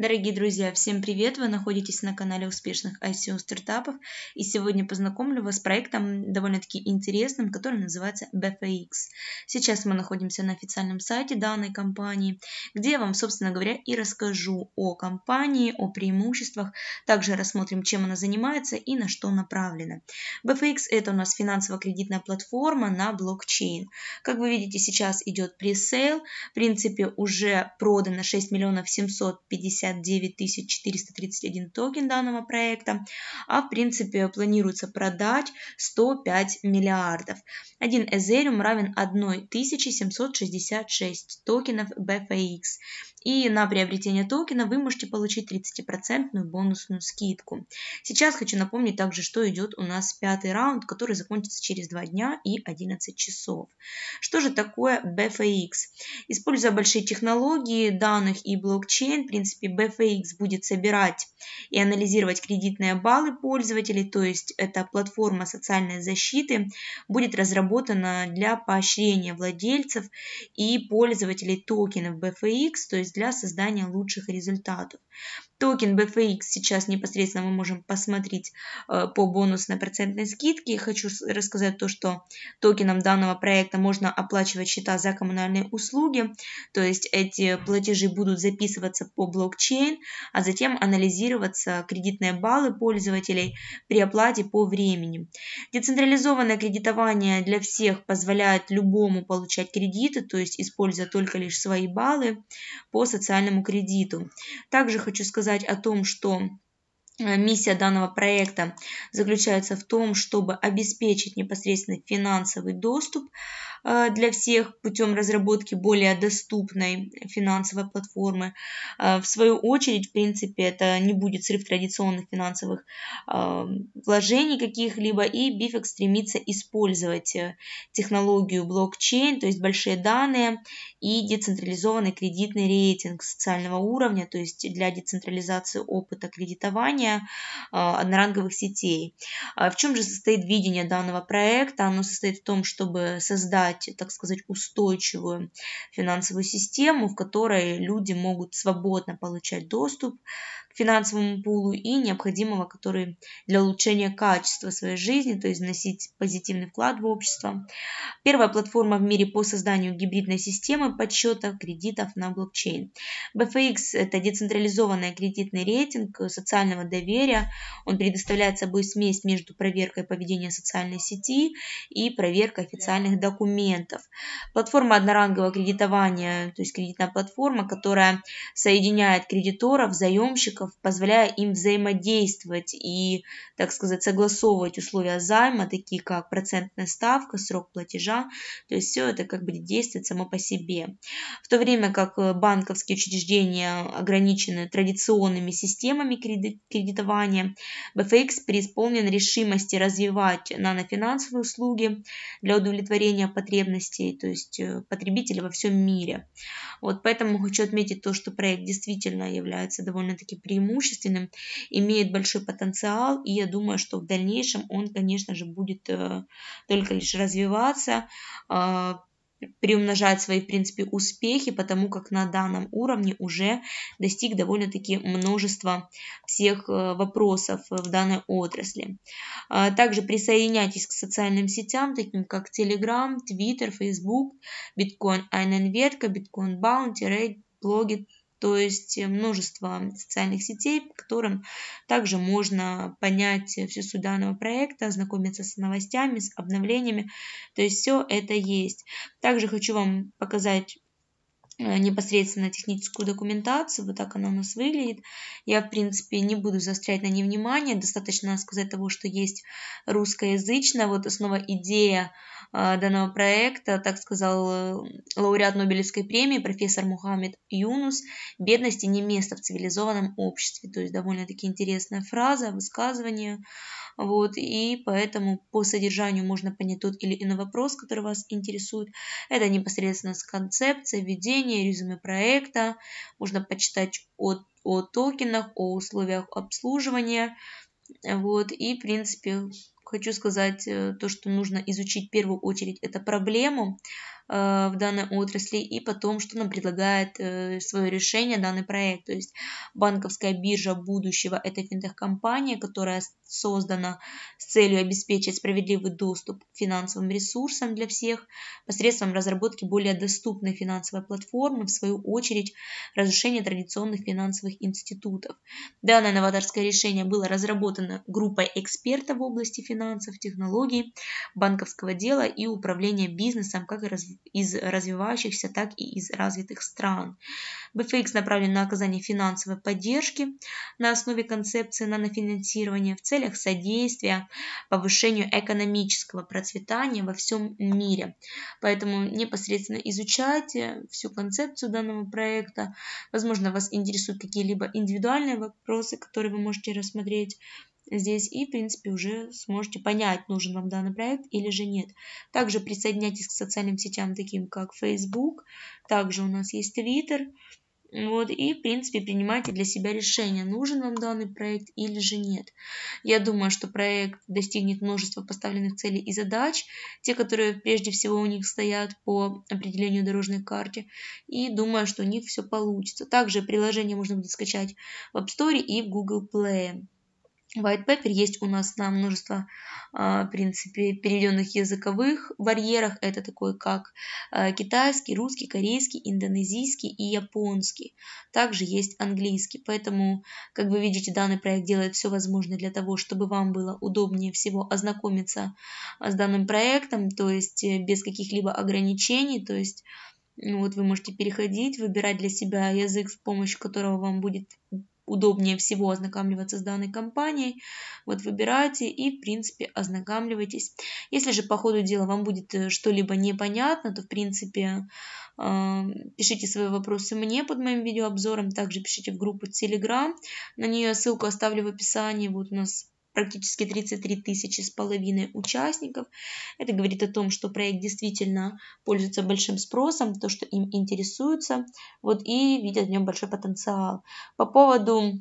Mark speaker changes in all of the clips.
Speaker 1: Дорогие друзья, всем привет! Вы находитесь на канале успешных ICO стартапов и сегодня познакомлю вас с проектом довольно-таки интересным, который называется BFX. Сейчас мы находимся на официальном сайте данной компании, где я вам, собственно говоря, и расскажу о компании, о преимуществах, также рассмотрим, чем она занимается и на что направлена. BFX – это у нас финансово-кредитная платформа на блокчейн. Как вы видите, сейчас идет пресейл, в принципе, уже продано 6 миллионов 750 59 431 токен данного проекта, а в принципе планируется продать 105 миллиардов. Один эзериум равен 1766 токенов BFX. И на приобретение токена вы можете получить 30% бонусную скидку. Сейчас хочу напомнить также, что идет у нас пятый раунд, который закончится через 2 дня и 11 часов. Что же такое BFX? Используя большие технологии данных и блокчейн, в принципе, BFX будет собирать и анализировать кредитные баллы пользователей, то есть эта платформа социальной защиты, будет разработана для поощрения владельцев и пользователей токенов BFX, то есть для создания лучших результатов. Токен BFX сейчас непосредственно мы можем посмотреть э, по бонусной процентной скидке. Хочу рассказать то, что токеном данного проекта можно оплачивать счета за коммунальные услуги, то есть эти платежи будут записываться по блокчейн, а затем анализироваться кредитные баллы пользователей при оплате по времени. Децентрализованное кредитование для всех позволяет любому получать кредиты, то есть используя только лишь свои баллы по по социальному кредиту. Также хочу сказать о том, что Э, миссия данного проекта заключается в том, чтобы обеспечить непосредственно финансовый доступ э, для всех путем разработки более доступной финансовой платформы. Э, в свою очередь, в принципе, это не будет срыв традиционных финансовых вложений каких-либо, и Bifex стремится использовать технологию блокчейн, то есть большие данные и децентрализованный кредитный рейтинг социального уровня, то есть для децентрализации опыта кредитования создания а, одноранговых сетей. А в чем же состоит видение данного проекта? Оно состоит в том, чтобы создать, так сказать, устойчивую финансовую систему, в которой люди могут свободно получать доступ к финансовому пулу и необходимого, который для улучшения качества своей жизни, то есть вносить позитивный вклад в общество. Первая платформа в мире по созданию гибридной системы подсчета кредитов на блокчейн. BFX – это децентрализованный кредитный рейтинг социального доверия доверия. Он предоставляет собой смесь между проверкой поведения социальной сети и проверкой официальных документов. Платформа однорангового кредитования, то есть кредитная платформа, которая соединяет кредиторов, заемщиков, позволяя им взаимодействовать и, так сказать, согласовывать условия займа, такие как процентная ставка, срок платежа. То есть все это как бы действует само по себе. В то время как э, банковские учреждения ограничены традиционными системами кредит, кредитования. BFX преисполнен решимости развивать нанофинансовые услуги для удовлетворения потребностей, то есть э, потребителей во всем мире. Вот поэтому хочу отметить то, что проект действительно является довольно-таки преимущественным, имеет большой потенциал, и я думаю, что в дальнейшем он, конечно же, будет э, только лишь развиваться, а, приумножать свои, в принципе, успехи, потому как на данном уровне уже достиг довольно-таки множества всех э, вопросов в данной отрасли. А также присоединяйтесь к социальным сетям, таким как Telegram, Twitter, Facebook, Bitcoin Айненверка, Bitcoin Bounty, Raid, блоги, то есть э, множество социальных сетей, по которым также можно понять всю суть данного проекта, ознакомиться с новостями, с обновлениями, то есть все это есть. Также хочу вам показать э, непосредственно техническую документацию, вот так она у нас выглядит. Я, в принципе, не буду заострять на ней внимание, достаточно сказать того, что есть русскоязычная, вот основа идея Э, данного проекта, так сказал э, лауреат Нобелевской премии профессор Мухаммед Юнус, бедности не место в цивилизованном обществе. То есть довольно-таки интересная фраза, высказывание. Вот, и поэтому по содержанию можно понять тот или иной вопрос, который вас интересует. Это непосредственно с концепцией, введение, резюме проекта. Можно почитать о, о токенах, о условиях обслуживания. Вот, и, в принципе, хочу сказать, э, то, что нужно изучить в первую очередь, это проблему, Э, в данной отрасли и потом, что нам предлагает э, свое решение данный проект. То есть банковская биржа будущего – это финтех-компания, которая создана с целью обеспечить справедливый доступ к финансовым ресурсам для всех посредством разработки более доступной финансовой платформы, в свою очередь разрушение традиционных финансовых институтов. Данное новаторское решение было разработано группой экспертов в области финансов, технологий, банковского дела и управления бизнесом, как и из развивающихся, так и из развитых стран. БФХ направлен на оказание финансовой поддержки на основе концепции нанофинансирования в целях содействия повышению экономического процветания во всем мире. Поэтому непосредственно изучайте всю концепцию данного проекта. Возможно, вас интересуют какие-либо индивидуальные вопросы, которые вы можете рассмотреть здесь и, в принципе, уже сможете понять, нужен вам данный проект или же нет. Также присоединяйтесь к социальным сетям, таким как Facebook, также у нас есть Twitter, вот, и, в принципе, принимайте для себя решение, нужен вам данный проект или же нет. Я думаю, что проект достигнет множества поставленных целей и задач, те, которые прежде всего у них стоят по определению дорожной карты, и думаю, что у них все получится. Также приложение можно будет скачать в App Store и в Google Play. White paper есть у нас на множество, а, в принципе, переведенных языковых барьерах. Это такой, как а, китайский, русский, корейский, индонезийский и японский. Также есть английский. Поэтому, как вы видите, данный проект делает все возможное для того, чтобы вам было удобнее всего ознакомиться а, с данным проектом, то есть э, без каких-либо ограничений, то есть ну вот вы можете переходить, выбирать для себя язык, с помощью которого вам будет удобнее всего ознакомливаться с данной компанией. Вот выбирайте и, в принципе, ознакомливайтесь. Если же по ходу дела вам будет э, что-либо непонятно, то, в принципе, э, пишите свои вопросы мне под моим видеообзором. Также пишите в группу Telegram. На нее ссылку оставлю в описании. Вот у нас практически 33 тысячи с половиной участников. Это говорит о том, что проект действительно пользуется большим спросом, то, что им интересуется, вот и видят в нем большой потенциал. По поводу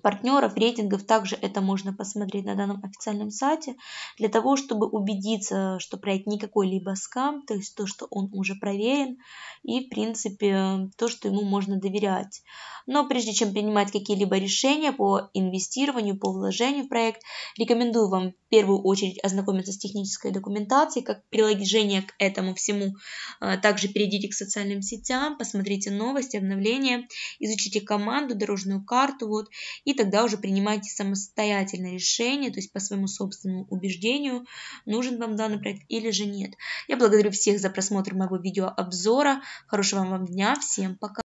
Speaker 1: партнеров, рейтингов. Также это можно посмотреть на данном официальном сайте для того, чтобы убедиться, что проект не какой-либо скам, то есть то, что он уже проверен и, в принципе, то, что ему можно доверять. Но прежде чем принимать какие-либо решения по инвестированию, по вложению в проект, рекомендую вам в первую очередь ознакомиться с технической документацией, как приложение к этому всему. А также перейдите к социальным сетям, посмотрите новости, обновления, изучите команду, дорожную карту, вот, и тогда уже принимайте самостоятельное решение, то есть по своему собственному убеждению, нужен вам данный проект или же нет. Я благодарю всех за просмотр моего видеообзора. Хорошего вам дня, всем пока!